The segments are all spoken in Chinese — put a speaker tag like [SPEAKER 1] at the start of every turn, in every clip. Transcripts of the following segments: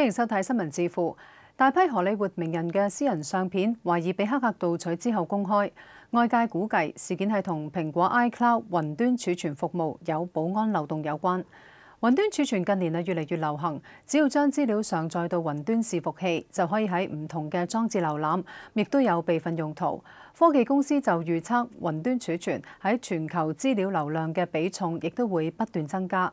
[SPEAKER 1] 欢迎收睇新聞致富，大批荷里活名人嘅私人相片懷疑被黑客盜取之後公開，外界估計事件係同蘋果 iCloud 云端儲存服務有保安漏洞有關。雲端儲存近年啊越嚟越流行，只要將資料上載到雲端伺服器，就可以喺唔同嘅裝置瀏覽，亦都有備份用途。科技公司就預測雲端儲存喺全球資料流量嘅比重亦都會不斷增加。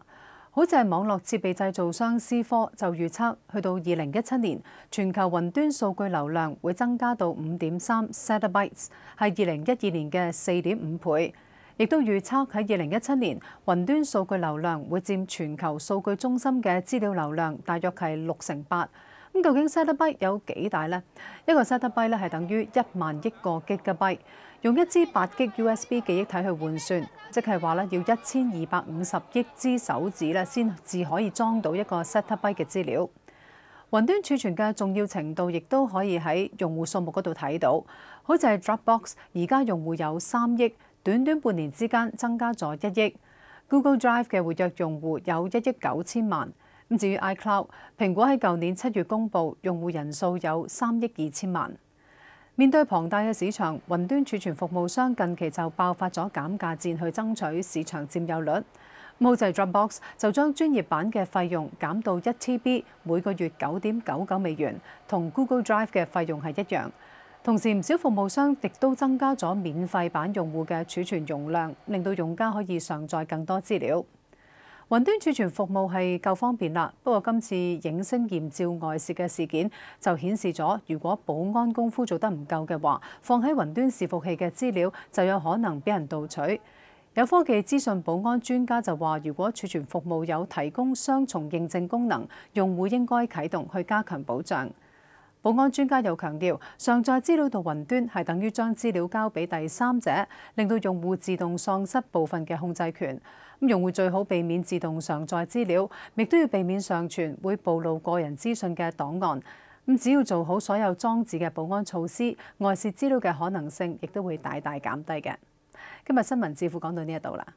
[SPEAKER 1] 好似係網絡設備製造商思科就預測，去到二零一七年，全球雲端數據流量會增加到五點三 setbits，e 係二零一二年嘅四點五倍。亦都預測喺二零一七年，雲端數據流量會佔全球數據中心嘅資料流量，大約係六成八。咁究竟 set up b y 有幾大呢？一個 set up b y 咧係等於一萬億個 g 嘅 byte，用一支八 G USB 記憶體去換算，即係話咧要一千二百五十億支手指咧先至可以裝到一個 set up b y 嘅資料。雲端儲存嘅重要程度亦都可以喺用户數目嗰度睇到，好似係 Dropbox 而家用户有三億，短短半年之間增加咗一億。Google Drive 嘅活躍用戶有一億九千萬。咁至於 iCloud，蘋果喺舊年七月公布用戶人數有三億二千萬。面對龐大嘅市場，雲端儲存服務商近期就爆發咗減價戰去爭取市場佔有率。無際 Dropbox 就將專業版嘅費用減到一 TB 每個月九點九九美元，同 Google Drive 嘅費用係一樣。同時唔少服務商亦都增加咗免費版用戶嘅儲存容量，令到用家可以上載更多資料。雲端儲存服務係夠方便啦，不過今次影星驗照外泄嘅事件就顯示咗，如果保安功夫做得唔夠嘅話，放喺雲端伺服器嘅資料就有可能俾人盜取。有科技資訊保安專家就話，如果儲存服務有提供雙重認證功能，用戶應該啟動去加強保障。保安專家又強調，上載資料到雲端係等於將資料交俾第三者，令到用戶自動喪失部分嘅控制權。咁用戶最好避免自動上載資料，亦都要避免上傳會暴露個人資訊嘅檔案。咁只要做好所有裝置嘅保安措施，外泄資料嘅可能性亦都會大大減低嘅。今日新聞致富講到呢一度啦。